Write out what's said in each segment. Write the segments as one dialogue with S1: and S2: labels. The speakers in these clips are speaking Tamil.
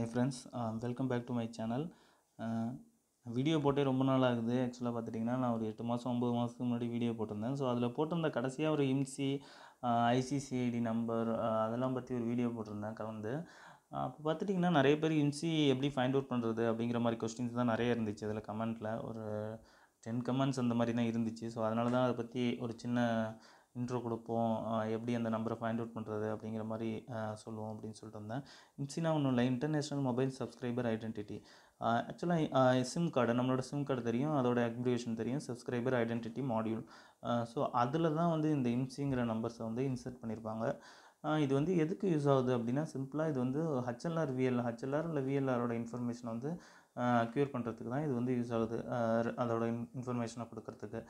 S1: high friends welcome back to my channel video போட்டே ரொம்ப நாள் ஆகுது ஆக்சுவலாக பார்த்துட்டிங்கன்னா நான் ஒரு எட்டு மாதம் ஒம்பது மாதத்துக்கு முன்னாடி வீடியோ போட்டிருந்தேன் ஸோ அதில் போட்டிருந்த கடைசியாக ஒரு இம்சி ஐசிசிஐடி நம்பர் அதெல்லாம் பற்றி ஒரு வீடியோ போட்டிருந்தேன் கலந்து uh, அப்போ பார்த்துட்டிங்கன்னா நிறைய பேர் இம்சி எப்படி ஃபைண்ட் அவுட் பண்ணுறது அப்படிங்கிற மாதிரி கொஸ்டின்ஸ் தான் நிறைய இருந்துச்சு அதில் கமெண்ட்டில் ஒரு டென் கமெண்ட்ஸ் அந்த மாதிரி தான் இருந்துச்சு ஸோ அதனால தான் அதை பற்றி ஒரு சின்ன இன்ட்ரோ கொடுப்போம் எப்படி அந்த நம்பரை ஃபைண்ட் அவுட் பண்ணுறது அப்படிங்கிற மாதிரி சொல்லுவோம் அப்படின்னு சொல்லிட்டு வந்தேன் இம்சினா ஒன்றும் இல்லை இன்டர்நேஷ்னல் மொபைல் சப்ஸ்கிரைபர் ஐடென்டிட்டி ஆக்சுவலாக சிம் கார்டு நம்மளோட சிம் கார்டு தெரியும் அதோட அக்ரிவேஷன் தெரியும் சப்ஸ்கிரைபர் ஐடென்டிட்டி மாடியூல் ஸோ அதில் தான் வந்து இந்த இம்சிங்கிற நம்பர்ஸை வந்து இன்சர்ட் பண்ணியிருப்பாங்க இது வந்து எதுக்கு யூஸ் ஆகுது அப்படின்னா சிம்பிளாக இது வந்து ஹச்எல்ஆர் விஎல் ஹச்எல்ஆர் இல்லை விஎல்ஆரோட இன்ஃபர்மேஷனை வந்து க்யூர் பண்ணுறதுக்கு தான் இது வந்து யூஸ் ஆகுது அதோட இன்ஃபர்மேஷனை கொடுக்கறதுக்கு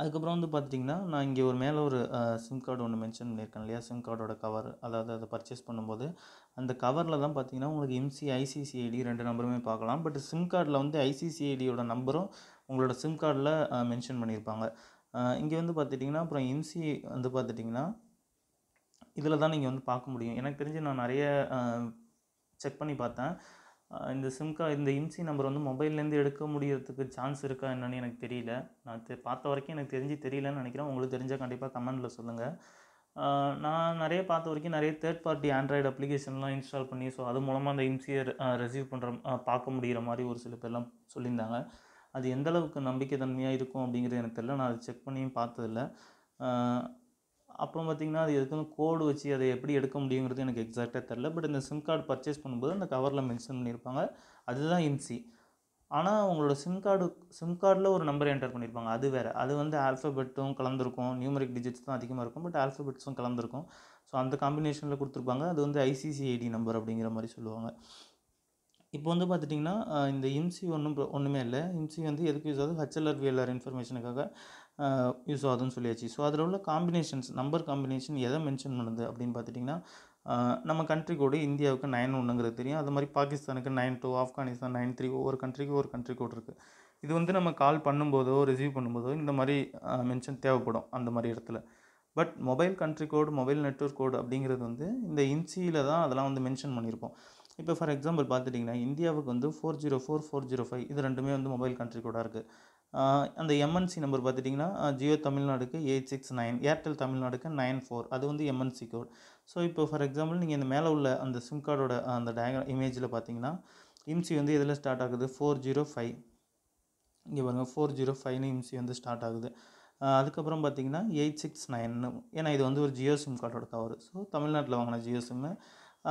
S1: அதுக்கப்புறம் வந்து பார்த்துட்டிங்கன்னா நான் இங்கே ஒரு மேலே ஒரு சிம் கார்டு ஒன்று மென்ஷன் பண்ணியிருக்கேன் இல்லையா சிம் கார்டோட கவர் அதாவது அதை பர்ச்சேஸ் பண்ணும்போது அந்த கவரில் தான் பார்த்தீங்கன்னா உங்களுக்கு எம்சி ஐசிசிஐடி ரெண்டு நம்பருமே பார்க்கலாம் பட் சிம் கார்டில் வந்து ஐசிசிஐடியோட நம்பரும் உங்களோட சிம் கார்டில் மென்ஷன் பண்ணியிருப்பாங்க இங்கே வந்து பார்த்துட்டிங்கன்னா அப்புறம் எம்சி வந்து பார்த்துட்டிங்கன்னா இதில் தான் நீங்கள் வந்து பார்க்க முடியும் எனக்கு தெரிஞ்சு நான் நிறைய செக் பண்ணி பார்த்தேன் இந்த சிம் கா இந்த இம்சி நம்பர் வந்து மொபைல்லேருந்து எடுக்க முடியறதுக்கு சான்ஸ் இருக்கா என்னன்னு எனக்கு தெரியல நான் தெ பார்த்த வரைக்கும் எனக்கு தெரிஞ்சு தெரியலன்னு நினைக்கிறேன் உங்களுக்கு தெரிஞ்சால் கண்டிப்பாக கமெண்டில் சொல்லுங்கள் நான் நிறைய பார்த்த வரைக்கும் நிறைய தேர்ட் பார்ட்டி ஆண்ட்ராய்டு அப்ளிகேஷன்லாம் இன்ஸ்டால் பண்ணி ஸோ அது மூலமாக அந்த இம்சியை ரிசீவ் பண்ணுற பார்க்க முடிகிற மாதிரி ஒரு சில பேர்லாம் சொல்லியிருந்தாங்க அது எந்தளவுக்கு நம்பிக்கை தன்மையாக இருக்கும் அப்படிங்கிறது எனக்கு தெரியல நான் அதை செக் பண்ணியும் பார்த்ததில்ல அப்புறம் பார்த்திங்கன்னா அது எதுக்குன்னு கோடு வச்சு அதை எப்படி எடுக்க முடியுங்கிறது எனக்கு எக்ஸாக்டாக தெரில பட் இந்த சிம் கார்டு பர்ச்சேஸ் பண்ணும்போது அந்த கவரில் மென்ஷன் பண்ணியிருப்பாங்க அதுதான் இன்சி ஆனால் அவங்களோட சிம் கார்டு சிம் கார்டில் ஒரு நம்பர் என்டர் பண்ணியிருப்பாங்க அது வேறு அது வந்து ஆல்ஃபபெட்டும் கலந்துருக்கும் நியூமரிக் டிஜிட்ஸ் தான் அதிகமாக இருக்கும் பட் ஆல்ஃபபெட்ஸும் கலந்துருக்கும் ஸோ அந்த காம்பினேஷனில் கொடுத்துருப்பாங்க அது வந்து ஐசிசிஐடி நம்பர் அப்படிங்கிற மாதிரி சொல்லுவாங்க இப்போ வந்து பார்த்துட்டிங்கன்னா இந்த இம்சி ஒன்றும் ஒன்றுமே இல்லை இம்சி வந்து எதுக்கு யூஸ் ஆகுது ஹச்எல்ஆர் விஎல்ஆர் இன்ஃபர்மேஷனுக்காக யூஸ் ஆகுதுன்னு சொல்லியாச்சு ஸோ அதில் உள்ள காம்பினேஷன்ஸ் நம்பர் காம்பினேஷன் எதை மென்ஷன் பண்ணுது அப்படின்னு பார்த்துட்டிங்கன்னா நம்ம கண்ட்ரி கோடு இந்தியாவுக்கு நைன் ஒன்றுங்கிறது தெரியும் அது மாதிரி பாகிஸ்தானுக்கு nine two Afghanistan nine three ஒவ்வொரு கண்ட்ரிக்கு ஒரு கண்ட்ரி கோடு இருக்குது இது வந்து நம்ம கால் பண்ணும்போதோ ரிசீவ் பண்ணும்போதோ இந்த மாதிரி மென்ஷன் தேவைப்படும் அந்த மாதிரி இடத்துல but mobile country code mobile network code அப்படிங்கிறது வந்து இந்த இன்சியில் தான் அதெல்லாம் வந்து மென்ஷன் பண்ணியிருப்போம் இப்போ ஃபார் எக்ஸாம்பிள் பார்த்துட்டிங்கன்னா இந்தியாவுக்கு வந்து four zero four four zero five இது ரெண்டுமே வந்து மொபைல் கண்ட்ரி கூட இருக்குது அந்த எம்என்சி நம்பர் பார்த்துட்டிங்கன்னா ஜியோ தமிழ்நாடுக்கு எயிட் சிக்ஸ் நைன் ஏர்டெல் தமிழ்நாடுக்கு நைன் ஃபோர் அது வந்து எம்என்சி கோட் ஸோ இப்போ ஃபார் எக்ஸாம்பிள் நீங்கள் இந்த மேலே உள்ள அந்த சிம் கார்டோட அந்த டயக்ரா இமேஜில் பார்த்தீங்கன்னா இம்சி வந்து எதில் ஸ்டார்ட் ஆகுது ஃபோர் ஜீரோ ஃபைவ் இங்கே பாருங்கள் ஃபோர் ஜீரோ ஃபைவ்னு இம்சி வந்து ஸ்டார்ட் ஆகுது அதுக்கப்புறம் பார்த்தீங்கன்னா எயிட் சிக்ஸ் நைன்னு ஏன்னா இது வந்து ஒரு ஜியோ சிம் கார்டோட கவர் ஸோ தமிழ்நாட்டில் வாங்கின ஜியோ சிம்மு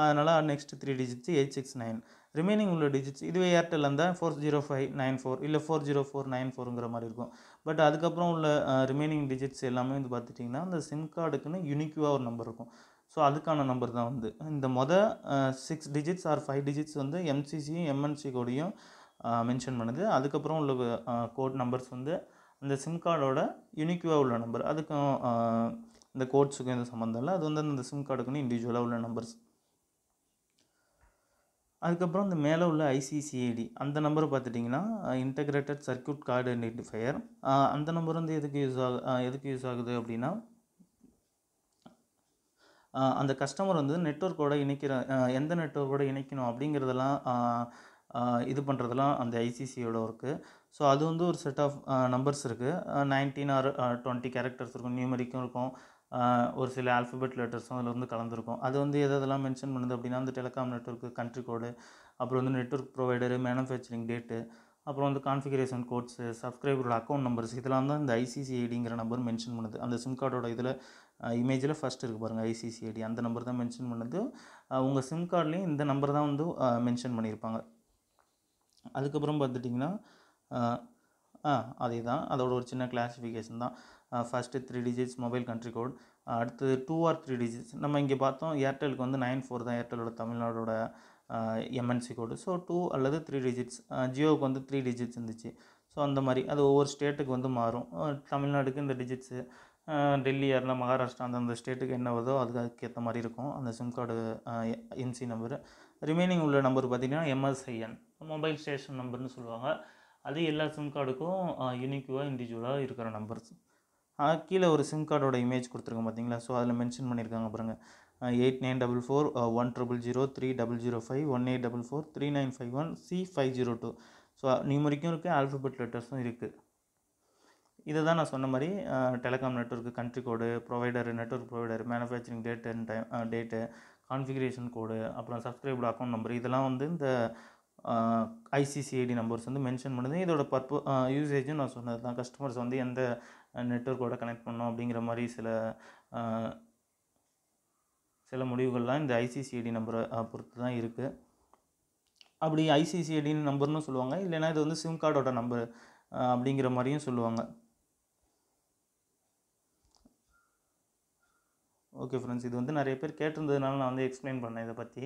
S1: அதனால் next three digits eight six nine remaining உள்ள டிஜிட்ஸ் இதுவே ஏர்டெல் இருந்தால் four zero five nine four இல்லை ஃபோர் ஜீரோ ஃபோர் நைன் ஃபோருங்கிற மாதிரி இருக்கும் பட் அதுக்கப்புறம் உள்ள ரிமைனிங் டிஜிட்ஸ் எல்லாமே வந்து பார்த்துட்டிங்கன்னா அந்த சிம் கார்டுக்குன்னு யூனிக்யூவாக ஒரு நம்பர் இருக்கும் ஸோ அதுக்கான நம்பர் தான் வந்து இந்த மொதல் six digits or five digits வந்து எம்சிசியும் எம்என்சி கோடையும் மென்ஷன் பண்ணுது அதுக்கப்புறம் உள்ள கோட் நம்பர்ஸ் வந்து அந்த சிம் கார்டோட யூனிக்யூவாக உள்ள நம்பர் அதுக்கும் இந்த கோட்ஸுக்கும் எந்த சம்மந்தம் இல்லை அது வந்து அந்த சிம் கார்டுக்குன்னு இண்டிவிஜுவலாக உள்ள நம்பர்ஸ் அதுக்கப்புறம் இந்த மேலே உள்ள ஐசிசிஐடி அந்த நம்பரை பார்த்துட்டிங்கன்னா இன்டகிரேட்டட் சர்க்கியூட் கார்டு ஐடென்டிஃபையர் அந்த நம்பர் வந்து எதுக்கு யூஸ் ஆகு எதுக்கு யூஸ் ஆகுது அப்படின்னா அந்த கஸ்டமர் வந்து நெட்ஒர்க்கோடு இணைக்கிற எந்த நெட்ஒர்க்கோடு இணைக்கணும் அப்படிங்கிறதெல்லாம் இது பண்ணுறதெல்லாம் அந்த ஐசிசியோட ஒர்க்கு ஸோ அது வந்து ஒரு செட் ஆஃப் நம்பர்ஸ் இருக்குது நைன்டீன் ஆர் டுவெண்ட்டி கேரக்டர்ஸ் இருக்கும் நியூமரிக்கும் இருக்கும் ஒரு சில ஆல்ஃபபெட் லெட்டர்ஸும் அதில் வந்து கலந்துருக்கும் அது வந்து எது எதெல்லாம் மென்ஷன் பண்ணுது அப்படின்னா அந்த டெலிகாம் நெட்ஒர்க்கு கண்ட்ரி கோடு அப்புறம் வந்து நெட்ஒர்க் ப்ரொவைடரு மேனுஃபேக்சரிங் டேட்டு அப்புறம் வந்து கான்ஃபிகரேஷன் கோட்ஸு சப்ஸ்கிரைபரோட அக்கௌண்ட் நம்பர்ஸ் இதெல்லாம் தான் இந்த ஐசிசிஐடிங்கிற நம்பர் மென்ஷன் பண்ணுது அந்த சிம் கார்டோட இதில் இமேஜில் ஃபஸ்ட் இருக்குது பாருங்கள் ஐசிசிஐடி அந்த நம்பர் தான் மென்ஷன் பண்ணுது உங்கள் சிம் கார்ட்லேயும் இந்த நம்பர் தான் வந்து மென்ஷன் பண்ணியிருப்பாங்க அதுக்கப்புறம் பார்த்துட்டிங்கன்னா அதே தான் அதோட ஒரு சின்ன கிளாரிஃபிகேஷன் தான் first three digits mobile country code அடுத்து டூ ஆர் த்ரீ டிஜிட்ஸ் நம்ம இங்கே பார்த்தோம் ஏர்டெலுக்கு வந்து நைன் ஃபோர் தான் ஏர்டெலோட தமிழ்நாடோட எம்என்சி கோடு ஸோ டூ அல்லது த்ரீ டிஜிட்ஸ் ஜியோவுக்கு வந்து த்ரீ டிஜிட்ஸ் இருந்துச்சு ஸோ அந்த மாதிரி அது ஒவ்வொரு ஸ்டேட்டுக்கு வந்து மாறும் தமிழ்நாடுக்கு இந்த டிஜிட்ஸு டெல்லி யாருனா மகாராஷ்டிரா அந்தந்த ஸ்டேட்டுக்கு என்ன வருதோ அதுக்கு ஏற்ற மாதிரி இருக்கும் அந்த SIM card NC number remaining உள்ள நம்பர் பார்த்திங்கன்னா எம்எஸ்ஐஎன் மொபைல் ஸ்டேஷன் நம்பர்னு சொல்லுவாங்க அது எல்லா சிம் கார்டுக்கும் யூனிக்குவாக இண்டிவிஜுவலாக இருக்கிற நம்பர்ஸ் கீழே ஒரு சிம் கார்டோட இமேஜ் கொடுத்துருக்கேன் பார்த்தீங்களா ஸோ அதில் மென்ஷன் பண்ணியிருக்காங்க பாருங்கள் eight nine double four one triple zero three double zero five one eight double four three nine five one C five zero two so நியூமரிக்கும் இருக்குது ஆல்ஃபபெட் லெட்டர்ஸும் இருக்குது இதை தான் நான் சொன்ன மாதிரி telecom network country code provider network provider manufacturing date and time date configuration code அப்புறம் சப்ஸ்கிரைப்டு அக்கௌண்ட் நம்பர் இதெல்லாம் வந்து இந்த ஐசிசிஐடி நம்பர்ஸ் வந்து மென்ஷன் பண்ணுது இதோட பர்போ யூசேஜும் நான் சொன்னது தான் கஸ்டமர்ஸ் வந்து எந்த நெட்ஒர்க்கோட கனெக்ட் பண்ணோம் அப்படிங்கிற மாதிரி சில சில முடிவுகள்லாம் இந்த ஐசிசிஐடி நம்பரை பொறுத்து தான் இருக்குது அப்படி ஐசிசிஐடின்னு நம்பர்னு சொல்லுவாங்க இல்லைனா இது வந்து சிம் கார்டோட நம்பர் அப்படிங்கிற மாதிரியும் சொல்லுவாங்க ஓகே ஃப்ரெண்ட்ஸ் இது வந்து நிறைய பேர் கேட்டிருந்ததுனால நான் வந்து எக்ஸ்பிளைன் பண்ணேன் இதை பற்றி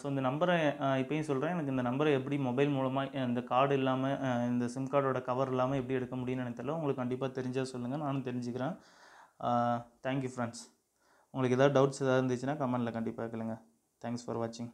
S1: ஸோ இந்த நம்பரை இப்போயும் சொல்கிறேன் எனக்கு இந்த நம்பரை எப்படி மொபைல் மூலமாக இந்த கார்டு இல்லாமல் இந்த சிம் கார்டோட கவர் இல்லாமல் எப்படி எடுக்க முடியும்னு எனக்கு உங்களுக்கு கண்டிப்பாக தெரிஞ்சால் சொல்லுங்கள் நானும் தெரிஞ்சுக்கிறேன் தேங்க்யூ ஃப்ரெண்ட்ஸ் உங்களுக்கு ஏதாவது டவுட்ஸ் ஏதாவது இருந்துச்சுன்னா கமெண்ட்டில் கண்டிப்பாக கேளுங்க தேங்க்ஸ் ஃபார் வாட்சிங்